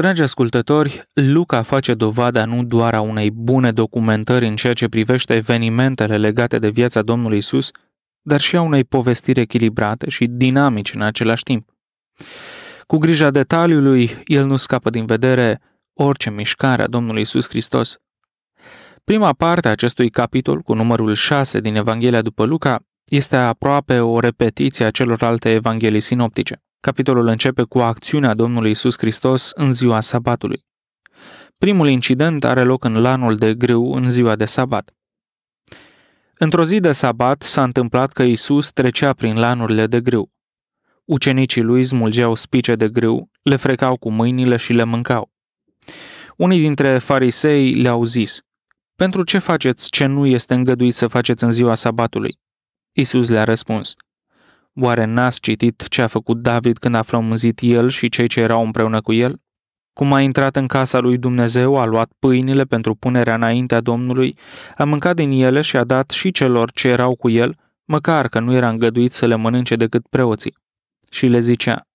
Dragi ascultători, Luca face dovada nu doar a unei bune documentări în ceea ce privește evenimentele legate de viața Domnului Isus, dar și a unei povestiri echilibrate și dinamice în același timp. Cu grija detaliului, el nu scapă din vedere orice mișcare a Domnului Isus Hristos. Prima parte a acestui capitol, cu numărul 6 din Evanghelia după Luca, este aproape o repetiție a celorlalte evanghelii sinoptice. Capitolul începe cu acțiunea Domnului Isus Hristos în ziua sabatului. Primul incident are loc în lanul de grâu în ziua de sabat. Într-o zi de sabat s-a întâmplat că Isus trecea prin lanurile de grâu. Ucenicii lui smulgeau spice de grâu, le frecau cu mâinile și le mâncau. Unii dintre farisei le-au zis, Pentru ce faceți ce nu este îngăduit să faceți în ziua sabatului? Isus le-a răspuns, Oare n-ați citit ce a făcut David când a flămânzit el și cei ce erau împreună cu el? Cum a intrat în casa lui Dumnezeu, a luat pâinile pentru punerea înaintea Domnului, a mâncat din ele și a dat și celor ce erau cu el, măcar că nu era îngăduit să le mănânce decât preoții. Și le zicea,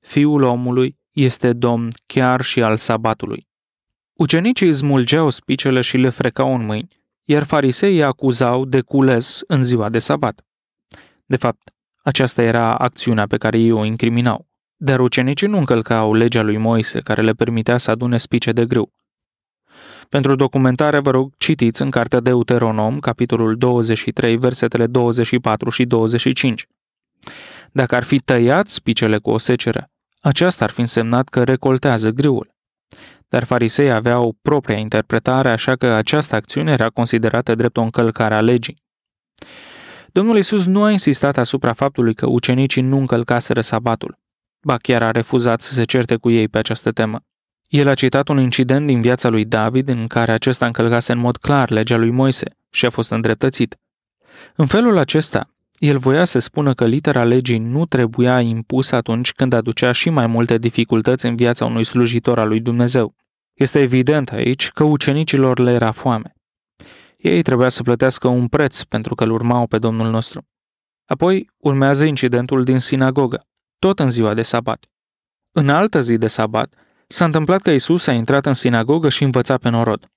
Fiul omului este domn chiar și al sabatului. Ucenicii smulgeau spicele și le frecau în mâini, iar fariseii acuzau de cules în ziua de sabat. De fapt, aceasta era acțiunea pe care ei o incriminau. Dar ucenicii nu încălcau legea lui Moise, care le permitea să adune spice de grâu. Pentru documentare vă rog citiți în cartea Deuteronom, capitolul 23, versetele 24 și 25. Dacă ar fi tăiat spicele cu o seceră, aceasta ar fi însemnat că recoltează grâul. Dar farisei aveau propria interpretare, așa că această acțiune era considerată drept o încălcare a legii. Domnul Isus nu a insistat asupra faptului că ucenicii nu încălcaseră sabatul. Ba chiar a refuzat să se certe cu ei pe această temă. El a citat un incident din viața lui David în care acesta încălcase în mod clar legea lui Moise și a fost îndreptățit. În felul acesta, el voia să spună că litera legii nu trebuia impusă atunci când aducea și mai multe dificultăți în viața unui slujitor al lui Dumnezeu. Este evident aici că ucenicilor le era foame. Ei trebuia să plătească un preț pentru că îl urmau pe Domnul nostru. Apoi urmează incidentul din sinagogă, tot în ziua de sabat. În altă zi de sabat, s-a întâmplat că Isus a intrat în sinagogă și învăța pe norod.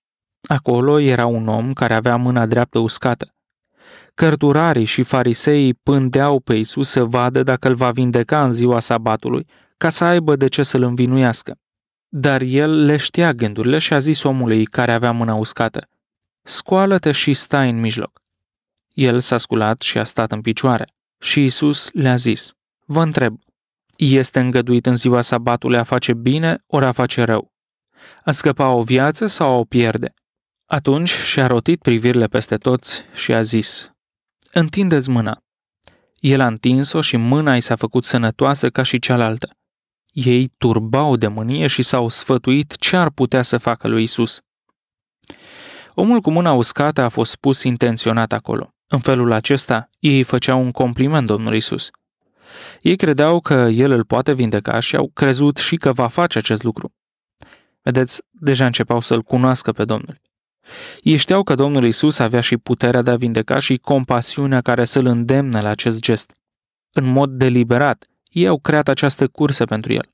Acolo era un om care avea mâna dreaptă uscată. Cărturarii și fariseii pândeau pe Isus să vadă dacă îl va vindeca în ziua sabatului, ca să aibă de ce să-l învinuiască. Dar el le știa gândurile și a zis omului care avea mâna uscată, scoală-te și stai în mijloc. El s-a sculat și a stat în picioare. Și Isus le-a zis, vă întreb, este îngăduit în ziua sabatului a face bine ori a face rău? A scăpa o viață sau a o pierde? Atunci și-a rotit privirile peste toți și a zis, Întindeți mâna. El a întins-o și mâna i s-a făcut sănătoasă ca și cealaltă. Ei turbau de mânie și s-au sfătuit ce ar putea să facă lui Isus. Omul cu mâna uscată a fost pus intenționat acolo. În felul acesta, ei făceau un compliment Domnului Isus. Ei credeau că El îl poate vindeca și au crezut și că va face acest lucru. Vedeți, deja începau să-L cunoască pe Domnul. Ei știau că Domnul Isus avea și puterea de a vindeca și compasiunea care să-L îndemne la acest gest. În mod deliberat, ei au creat această cursă pentru El.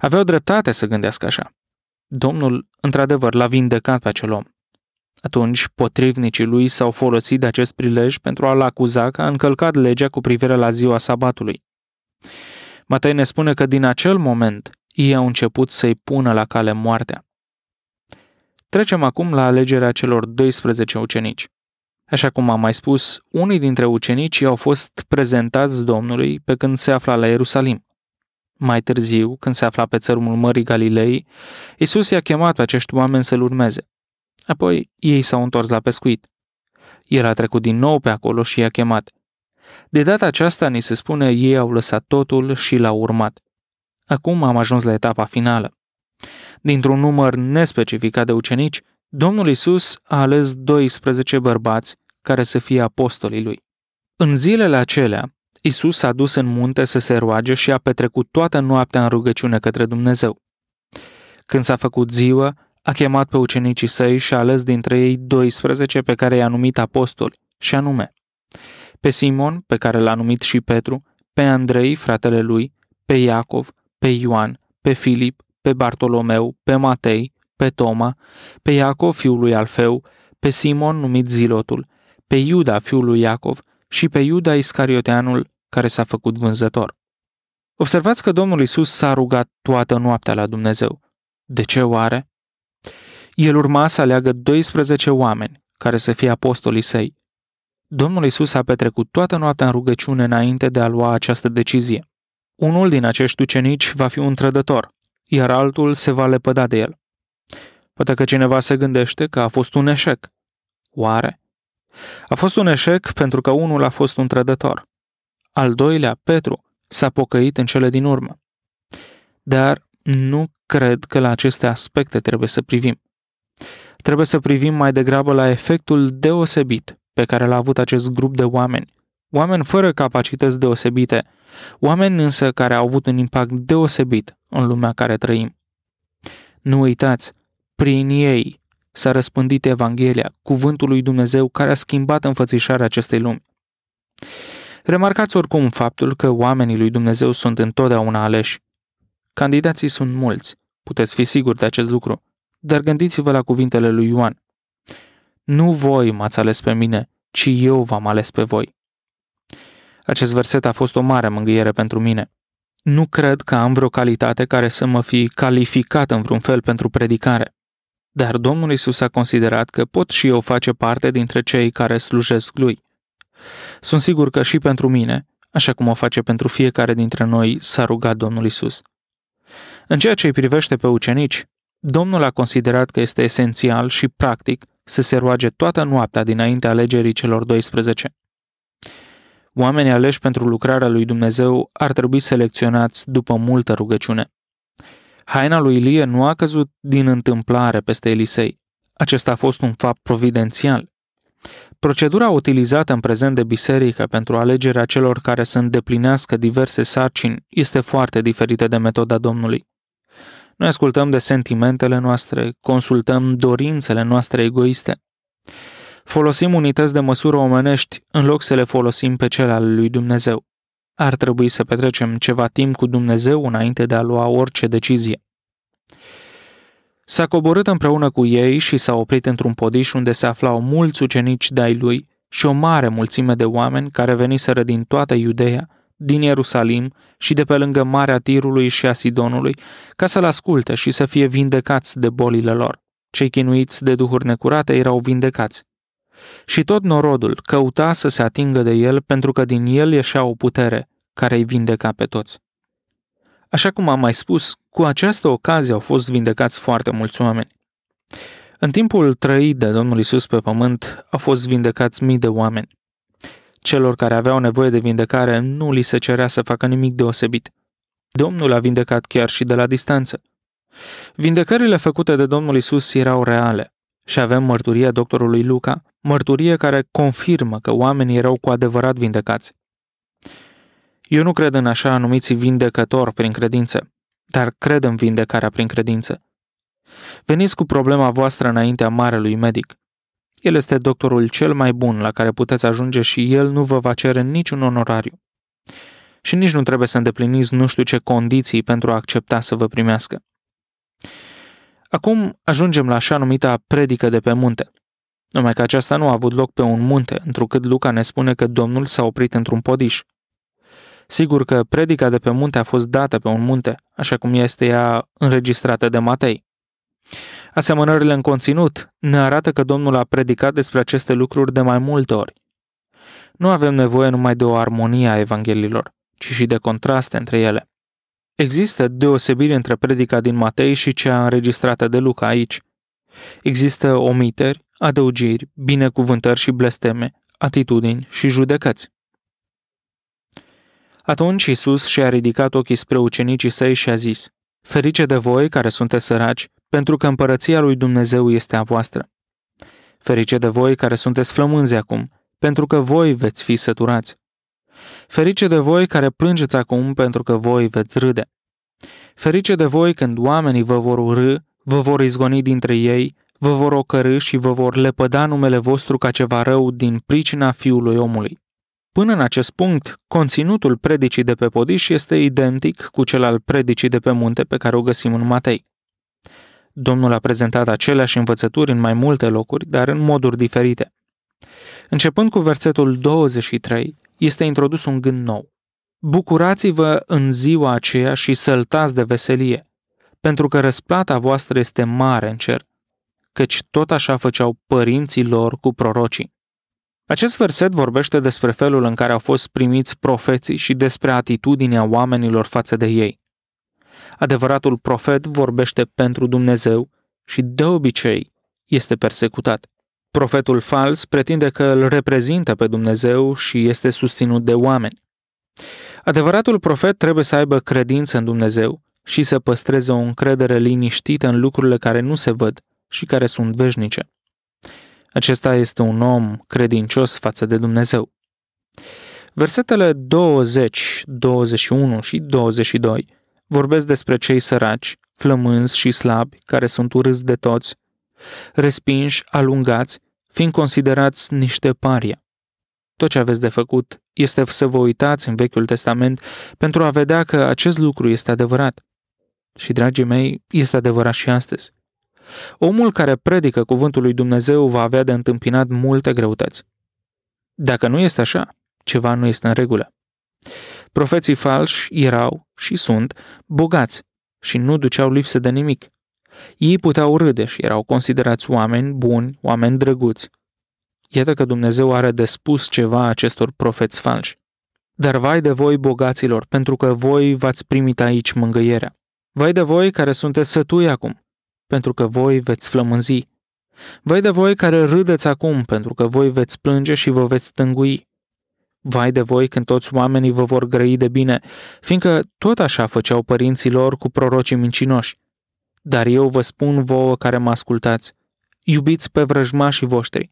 Aveau dreptate să gândească așa. Domnul, într-adevăr, l-a vindecat pe acel om. Atunci, potrivnicii lui s-au folosit de acest prilej pentru a-l acuza că a încălcat legea cu privire la ziua sabatului. Matei ne spune că din acel moment ei au început să-i pună la cale moartea. Trecem acum la alegerea celor 12 ucenici. Așa cum am mai spus, unii dintre ucenici au fost prezentați Domnului pe când se afla la Ierusalim. Mai târziu, când se afla pe țărmul Mării Galilei, Isus i-a chemat pe acești oameni să-L urmeze. Apoi ei s-au întors la pescuit. El a trecut din nou pe acolo și i-a chemat. De data aceasta, ni se spune, ei au lăsat totul și l-au urmat. Acum am ajuns la etapa finală. Dintr-un număr nespecificat de ucenici, Domnul Isus a ales 12 bărbați care să fie apostolii lui. În zilele acelea, Isus s-a dus în munte să se roage și a petrecut toată noaptea în rugăciune către Dumnezeu. Când s-a făcut ziua, a chemat pe ucenicii săi și a ales dintre ei 12 pe care i-a numit apostoli, și anume pe Simon, pe care l-a numit și Petru, pe Andrei, fratele lui, pe Iacov, pe Ioan, pe Filip, pe Bartolomeu, pe Matei, pe Toma, pe Iacov, fiul lui Alfeu, pe Simon numit Zilotul, pe Iuda, fiul lui Iacov, și pe Iuda Iscarioteanul, care s-a făcut vânzător. Observați că Domnul Isus s-a rugat toată noaptea la Dumnezeu. De ce oare? El urma să aleagă 12 oameni care să fie apostolii săi. Domnul Isus a petrecut toată noaptea în rugăciune înainte de a lua această decizie. Unul din acești ucenici va fi un trădător, iar altul se va lepăda de el. Poate că cineva se gândește că a fost un eșec. Oare? A fost un eșec pentru că unul a fost un trădător. Al doilea, Petru, s-a pocăit în cele din urmă. Dar nu cred că la aceste aspecte trebuie să privim. Trebuie să privim mai degrabă la efectul deosebit pe care l-a avut acest grup de oameni. Oameni fără capacități deosebite, oameni însă care au avut un impact deosebit în lumea care trăim. Nu uitați, prin ei s-a răspândit Evanghelia, cuvântul lui Dumnezeu care a schimbat înfățișarea acestei lumi. Remarcați oricum faptul că oamenii lui Dumnezeu sunt întotdeauna aleși. Candidații sunt mulți, puteți fi siguri de acest lucru, dar gândiți-vă la cuvintele lui Ioan. Nu voi m-ați ales pe mine, ci eu v-am ales pe voi. Acest verset a fost o mare mângâiere pentru mine. Nu cred că am vreo calitate care să mă fi calificat în vreun fel pentru predicare. Dar Domnul Isus a considerat că pot și eu face parte dintre cei care slujesc Lui. Sunt sigur că și pentru mine, așa cum o face pentru fiecare dintre noi, s-a rugat Domnul Isus. În ceea ce îi privește pe ucenici, Domnul a considerat că este esențial și practic să se roage toată noaptea dinaintea alegerii celor 12. Oamenii aleși pentru lucrarea lui Dumnezeu ar trebui selecționați după multă rugăciune. Haina lui Ilie nu a căzut din întâmplare peste Elisei. Acesta a fost un fapt providențial. Procedura utilizată în prezent de biserică pentru alegerea celor care să îndeplinească diverse sarcini este foarte diferită de metoda Domnului. Noi ascultăm de sentimentele noastre, consultăm dorințele noastre egoiste. Folosim unități de măsură omenești în loc să le folosim pe cele ale lui Dumnezeu. Ar trebui să petrecem ceva timp cu Dumnezeu înainte de a lua orice decizie. S-a coborât împreună cu ei și s-a oprit într-un podiș unde se aflau mulți ucenici de-ai lui și o mare mulțime de oameni care veniseră din toată Iudeea din Ierusalim și de pe lângă Marea Tirului și Asidonului, ca să-l asculte și să fie vindecați de bolile lor. Cei chinuiți de duhuri necurate erau vindecați. Și tot norodul căuta să se atingă de el pentru că din el ieșea o putere care îi vindeca pe toți. Așa cum am mai spus, cu această ocazie au fost vindecați foarte mulți oameni. În timpul trăit de Domnul Isus pe pământ, au fost vindecați mii de oameni. Celor care aveau nevoie de vindecare nu li se cerea să facă nimic deosebit. Domnul a vindecat chiar și de la distanță. Vindecările făcute de Domnul Isus erau reale și avem mărturia doctorului Luca, mărturie care confirmă că oamenii erau cu adevărat vindecați. Eu nu cred în așa numiți vindecători prin credință, dar cred în vindecarea prin credință. Veniți cu problema voastră înaintea marelui medic. El este doctorul cel mai bun la care puteți ajunge și el nu vă va cere niciun onorariu. Și nici nu trebuie să îndepliniți nu știu ce condiții pentru a accepta să vă primească. Acum ajungem la așa numita predică de pe munte. Numai că aceasta nu a avut loc pe un munte, întrucât Luca ne spune că Domnul s-a oprit într-un podiș. Sigur că predica de pe munte a fost dată pe un munte, așa cum este ea înregistrată de Matei. Asemănările în conținut ne arată că Domnul a predicat despre aceste lucruri de mai multe ori. Nu avem nevoie numai de o armonie a Evanghelilor, ci și de contraste între ele. Există deosebiri între predica din Matei și cea înregistrată de Luca aici. Există omiteri, adăugiri, binecuvântări și blesteme, atitudini și judecăți. Atunci Isus și-a ridicat ochii spre ucenicii săi și a zis, Ferice de voi care sunteți săraci, pentru că împărăția lui Dumnezeu este a voastră. Ferice de voi care sunteți flămânzi acum, pentru că voi veți fi săturați. Ferice de voi care plângeți acum, pentru că voi veți râde. Ferice de voi când oamenii vă vor urâ, vă vor izgoni dintre ei, vă vor ocărâ și vă vor lepăda numele vostru ca ceva rău din pricina fiului omului. Până în acest punct, conținutul predicii de pe podiș este identic cu cel al predicii de pe munte pe care o găsim în Matei. Domnul a prezentat aceleași învățături în mai multe locuri, dar în moduri diferite. Începând cu versetul 23, este introdus un gând nou. Bucurați-vă în ziua aceea și săltați de veselie, pentru că răsplata voastră este mare în cer, căci tot așa făceau părinții lor cu prorocii. Acest verset vorbește despre felul în care au fost primiți profeții și despre atitudinea oamenilor față de ei. Adevăratul profet vorbește pentru Dumnezeu și de obicei este persecutat. Profetul fals pretinde că îl reprezintă pe Dumnezeu și este susținut de oameni. Adevăratul profet trebuie să aibă credință în Dumnezeu și să păstreze o încredere liniștită în lucrurile care nu se văd și care sunt veșnice. Acesta este un om credincios față de Dumnezeu. Versetele 20, 21 și 22 Vorbesc despre cei săraci, flămânzi și slabi, care sunt urâți de toți, respinși, alungați, fiind considerați niște paria. Tot ce aveți de făcut este să vă uitați în Vechiul Testament pentru a vedea că acest lucru este adevărat. Și, dragii mei, este adevărat și astăzi. Omul care predică cuvântul lui Dumnezeu va avea de întâmpinat multe greutăți. Dacă nu este așa, ceva nu este în regulă. Profeții falși erau și sunt bogați și nu duceau lipsă de nimic. Ei puteau râde și erau considerați oameni buni, oameni drăguți. Iată că Dumnezeu are de spus ceva acestor profeți falși. Dar vai de voi, bogaților, pentru că voi v-ați primit aici mângâierea. Vai de voi care sunteți sătui acum, pentru că voi veți flămânzi. Vai de voi care râdeți acum, pentru că voi veți plânge și vă veți tângui. Vai de voi când toți oamenii vă vor grăi de bine, fiindcă tot așa făceau părinții lor cu prorocii mincinoși. Dar eu vă spun vouă care mă ascultați, iubiți pe vrăjmașii voștri,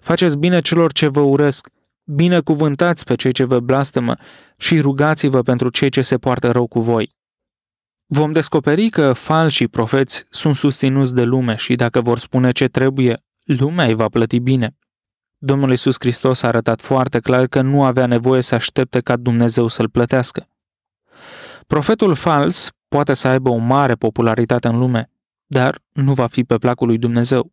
faceți bine celor ce vă urăsc, binecuvântați pe cei ce vă blastămă și rugați-vă pentru cei ce se poartă rău cu voi. Vom descoperi că falsii profeți sunt susținuți de lume și dacă vor spune ce trebuie, lumea îi va plăti bine. Domnul Iisus Hristos a arătat foarte clar că nu avea nevoie să aștepte ca Dumnezeu să-l plătească. Profetul fals poate să aibă o mare popularitate în lume, dar nu va fi pe placul lui Dumnezeu.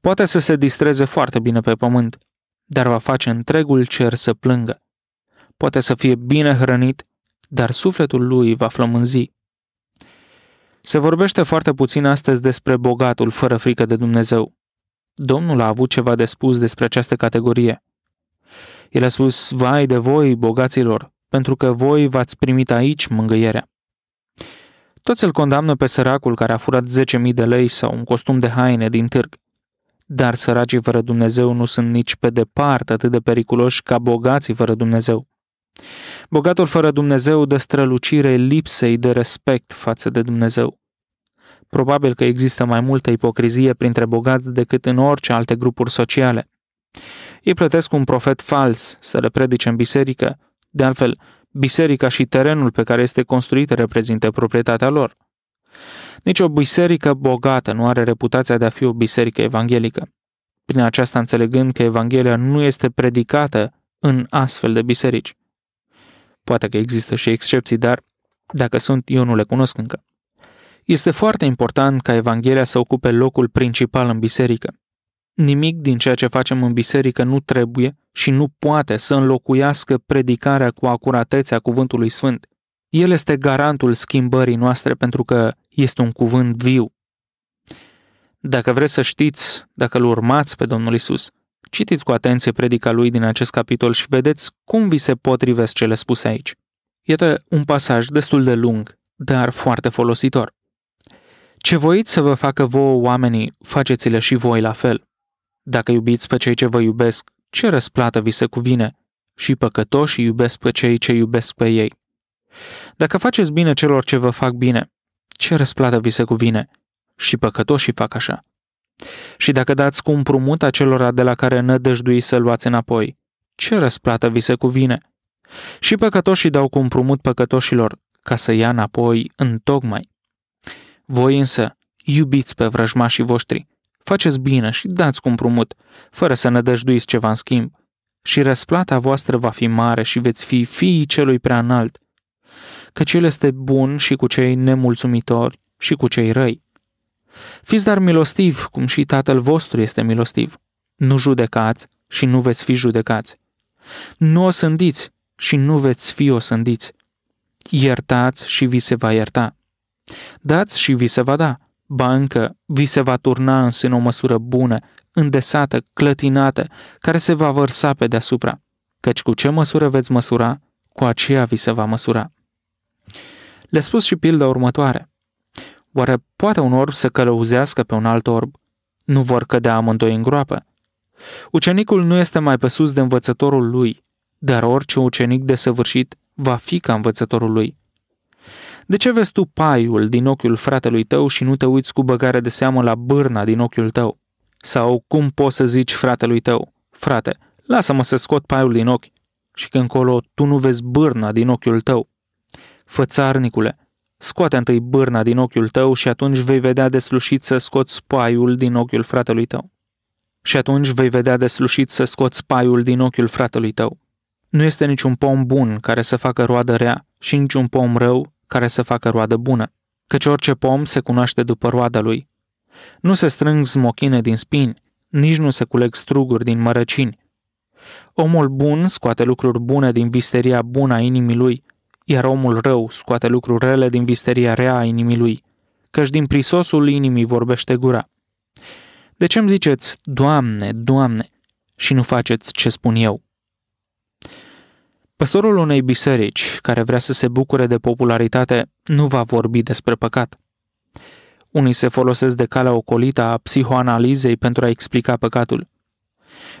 Poate să se distreze foarte bine pe pământ, dar va face întregul cer să plângă. Poate să fie bine hrănit, dar sufletul lui va flămânzi. Se vorbește foarte puțin astăzi despre bogatul fără frică de Dumnezeu. Domnul a avut ceva de spus despre această categorie. El a spus, vai de voi, bogaților, pentru că voi v-ați primit aici mângâierea. Toți îl condamnă pe săracul care a furat 10.000 de lei sau un costum de haine din târg. Dar săracii fără Dumnezeu nu sunt nici pe departe atât de periculoși ca bogații fără Dumnezeu. Bogatul fără Dumnezeu dă strălucire lipsei de respect față de Dumnezeu. Probabil că există mai multă ipocrizie printre bogați decât în orice alte grupuri sociale. Ei plătesc un profet fals să le predice în biserică. De altfel, biserica și terenul pe care este construită reprezintă proprietatea lor. Nici o biserică bogată nu are reputația de a fi o biserică evanghelică. Prin aceasta înțelegând că Evanghelia nu este predicată în astfel de biserici. Poate că există și excepții, dar dacă sunt, eu nu le cunosc încă. Este foarte important ca Evanghelia să ocupe locul principal în biserică. Nimic din ceea ce facem în biserică nu trebuie și nu poate să înlocuiască predicarea cu acuratețea Cuvântului Sfânt. El este garantul schimbării noastre pentru că este un cuvânt viu. Dacă vreți să știți, dacă îl urmați pe Domnul Isus, citiți cu atenție predica lui din acest capitol și vedeți cum vi se potrivesc cele spuse aici. Iată un pasaj destul de lung, dar foarte folositor. Ce voiți să vă facă vouă oamenii, faceți-le și voi la fel. Dacă iubiți pe cei ce vă iubesc, ce răsplată vi se cuvine? Și păcătoșii iubesc pe cei ce iubesc pe ei. Dacă faceți bine celor ce vă fac bine, ce răsplată vi se cuvine? Și păcătoșii fac așa. Și dacă dați cu împrumut acelora de la care nădăjduiți să luați înapoi, ce răsplată vi se cuvine? Și păcătoșii dau cu împrumut păcătoșilor ca să ia înapoi în tocmai. Voi însă, iubiți pe vrăjmașii voștri, faceți bine și dați cu împrumut, fără să nădăjduiți ceva în schimb. Și răsplata voastră va fi mare și veți fi fiii celui prea înalt, căci el este bun și cu cei nemulțumitori și cu cei răi. Fiți dar milostivi, cum și Tatăl vostru este milostiv. Nu judecați și nu veți fi judecați. Nu osândiți și nu veți fi osândiți. Iertați și vi se va ierta. Dați și vi se va da, ba încă vi se va turna în o măsură bună, îndesată, clătinată, care se va vărsa pe deasupra, căci cu ce măsură veți măsura, cu aceea vi se va măsura. Le-a spus și pilda următoare. Oare poate un orb să călăuzească pe un alt orb? Nu vor cădea amândoi în groapă. Ucenicul nu este mai pe sus de învățătorul lui, dar orice ucenic desăvârșit va fi ca învățătorul lui – de ce vezi tu paiul din ochiul fratelui tău și nu te uiți cu băgare de seamă la bârna din ochiul tău? Sau cum poți să zici fratelui tău, frate, lasă-mă să scot paiul din ochi și când încolo tu nu vezi bârna din ochiul tău? Fățarnicule, scoate întâi bârna din ochiul tău și atunci vei vedea deslușit să scoți paiul din ochiul fratelui tău. Și atunci vei vedea deslușit să scoți paiul din ochiul fratelui tău. Nu este niciun pom bun care să facă roadă rea și niciun pom rău care să facă roadă bună, căci orice pom se cunoaște după roada lui. Nu se strâng smochine din spini, nici nu se culeg struguri din mărăcini. Omul bun scoate lucruri bune din visteria bună a inimii lui, iar omul rău scoate lucruri rele din visteria rea a inimii lui, căci din prisosul inimii vorbește gura. De ce îmi ziceți, Doamne, Doamne, și nu faceți ce spun eu? Păstorul unei biserici care vrea să se bucure de popularitate nu va vorbi despre păcat. Unii se folosesc de calea ocolită a psihoanalizei pentru a explica păcatul.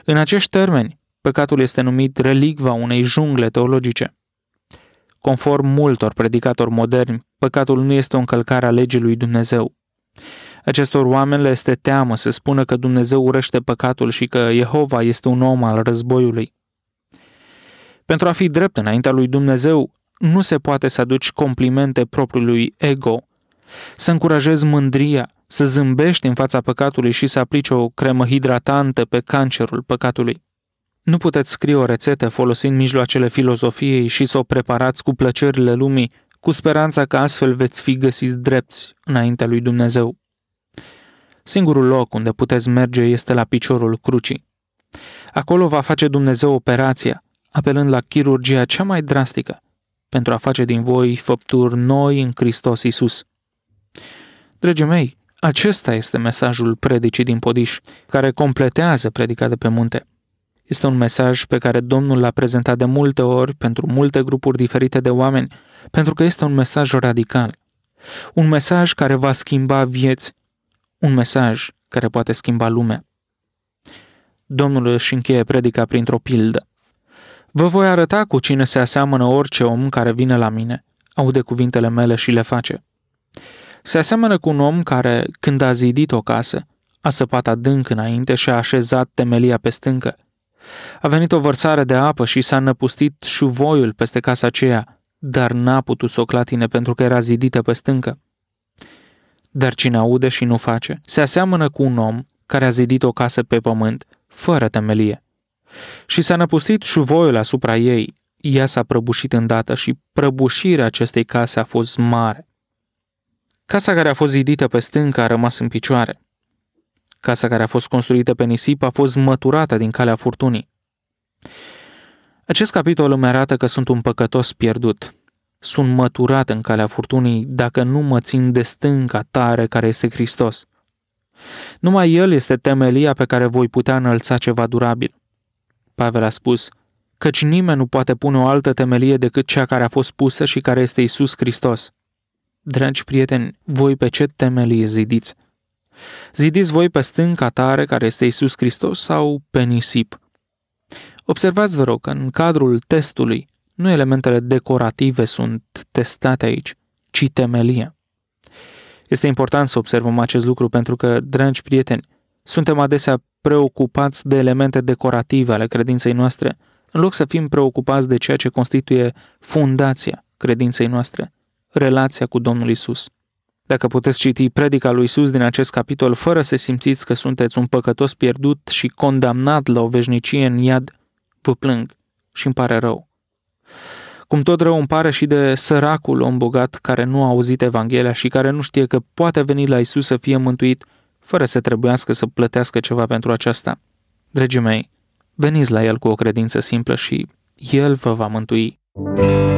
În acești termeni, păcatul este numit relicva unei jungle teologice. Conform multor predicatori moderni, păcatul nu este o încălcare a legii lui Dumnezeu. Acestor oameni le este teamă să spună că Dumnezeu urăște păcatul și că Jehova este un om al războiului. Pentru a fi drept înaintea lui Dumnezeu, nu se poate să aduci complimente propriului ego, să încurajezi mândria, să zâmbești în fața păcatului și să aplici o cremă hidratantă pe cancerul păcatului. Nu puteți scrie o rețetă folosind mijloacele filozofiei și să o preparați cu plăcerile lumii, cu speranța că astfel veți fi găsiți drepți înaintea lui Dumnezeu. Singurul loc unde puteți merge este la piciorul crucii. Acolo va face Dumnezeu operația, apelând la chirurgia cea mai drastică pentru a face din voi făpturi noi în Hristos Isus. Dragii mei, acesta este mesajul predicii din Podiș, care completează predica de pe munte. Este un mesaj pe care Domnul l-a prezentat de multe ori pentru multe grupuri diferite de oameni, pentru că este un mesaj radical. Un mesaj care va schimba vieți. Un mesaj care poate schimba lumea. Domnul își încheie predica printr-o pildă. Vă voi arăta cu cine se aseamănă orice om care vine la mine, aude cuvintele mele și le face. Se aseamănă cu un om care, când a zidit o casă, a săpat adânc înainte și a așezat temelia pe stâncă. A venit o vărsare de apă și s-a năpustit șuvoiul peste casa aceea, dar n-a putut să o clatine pentru că era zidită pe stâncă. Dar cine aude și nu face, se aseamănă cu un om care a zidit o casă pe pământ, fără temelie și s-a năpustit șuvoiul asupra ei. Ea s-a prăbușit îndată și prăbușirea acestei case a fost mare. Casa care a fost zidită pe stâncă a rămas în picioare. Casa care a fost construită pe nisip a fost măturată din calea furtunii. Acest capitol îmi arată că sunt un păcătos pierdut. Sunt măturat în calea furtunii dacă nu mă țin de stânca tare care este Hristos. Numai El este temelia pe care voi putea înălța ceva durabil. Pavel a spus, căci nimeni nu poate pune o altă temelie decât cea care a fost pusă și care este Isus Hristos. Dragi prieteni, voi pe ce temelie zidiți? Zidiți voi pe stânca tare care este Isus Hristos sau pe nisip? Observați, vă rog, că în cadrul testului nu elementele decorative sunt testate aici, ci temelia. Este important să observăm acest lucru pentru că, dragi prieteni, suntem adesea preocupați de elemente decorative ale credinței noastre, în loc să fim preocupați de ceea ce constituie fundația credinței noastre, relația cu Domnul Isus. Dacă puteți citi predica lui Isus din acest capitol fără să simțiți că sunteți un păcătos pierdut și condamnat la o veșnicie în iad, vă plâng și îmi pare rău. Cum tot rău îmi pare și de săracul om bogat care nu a auzit Evanghelia și care nu știe că poate veni la Isus să fie mântuit fără să trebuiască să plătească ceva pentru aceasta. Dragii mei, veniți la el cu o credință simplă și el vă va mântui. Thank you